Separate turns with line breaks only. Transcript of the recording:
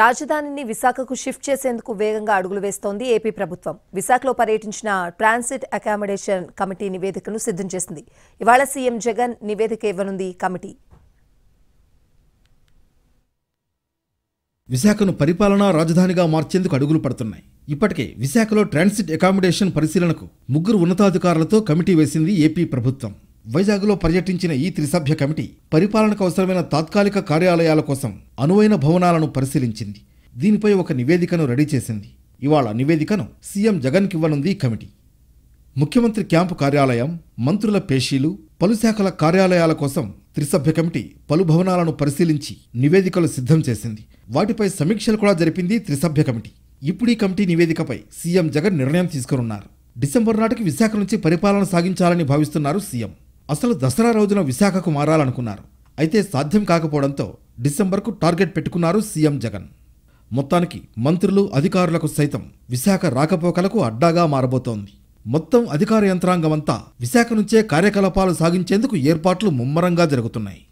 రాజధానిని విశాఖకు షిఫ్ట్ చేసేందుకు వేగంగా అడుగులు వేస్తోంది ఏపీ ప్రభుత్వం విశాఖలో పర్యటించిన ట్రాన్సిట్ అకామిడేషన్ కమిటీ నివేదికను సిద్ధం చేసింది ఇవాళ సీఎం జగన్ నివేదిక ఇవ్వనుంది కమిటీ
విశాఖను పరిపాలనా రాజధానిగా మార్చేందుకు అడుగులు పడుతున్నాయి ఇప్పటికే విశాఖలో ట్రాన్సిట్ అకామిడేషన్ పరిశీలనకు ముగ్గురు ఉన్నతాధికారులతో కమిటీ వేసింది ఏపీ ప్రభుత్వం వైజాగ్లో పర్యటించిన ఈ త్రిసభ్య కమిటీ పరిపాలనకు అవసరమైన తాత్కాలిక కార్యాలయాల కోసం అనువైన భవనాలను పరిశీలించింది దీనిపై ఒక నివేదికను రెడీ చేసింది ఇవాళ నివేదికను సీఎం జగన్కి ఇవ్వనుంది ఈ కమిటీ ముఖ్యమంత్రి క్యాంపు కార్యాలయం మంత్రుల పేషీలు పలు శాఖల కార్యాలయాల కోసం త్రిసభ్య కమిటీ పలు భవనాలను పరిశీలించి నివేదికలు సిద్ధం చేసింది వాటిపై సమీక్షలు కూడా జరిపింది త్రిసభ్య కమిటీ ఇప్పుడు ఈ కమిటీ నివేదికపై సీఎం జగన్ నిర్ణయం తీసుకున్నారు డిసెంబర్ నాటికి విశాఖ నుంచి పరిపాలన సాగించాలని భావిస్తున్నారు సీఎం అసలు దసరా రోజున విశాఖకు మారాలనుకున్నారు అయితే సాధ్యం కాకపోవడంతో డిసెంబర్కు టార్గెట్ పెట్టుకున్నారు సీఎం జగన్ మొత్తానికి మంత్రులు అధికారులకు సైతం విశాఖ రాకపోకలకు అడ్డాగా మారబోతోంది మొత్తం అధికార యంత్రాంగమంతా విశాఖ నుంచే కార్యకలాపాలు సాగించేందుకు ఏర్పాట్లు ముమ్మరంగా జరుగుతున్నాయి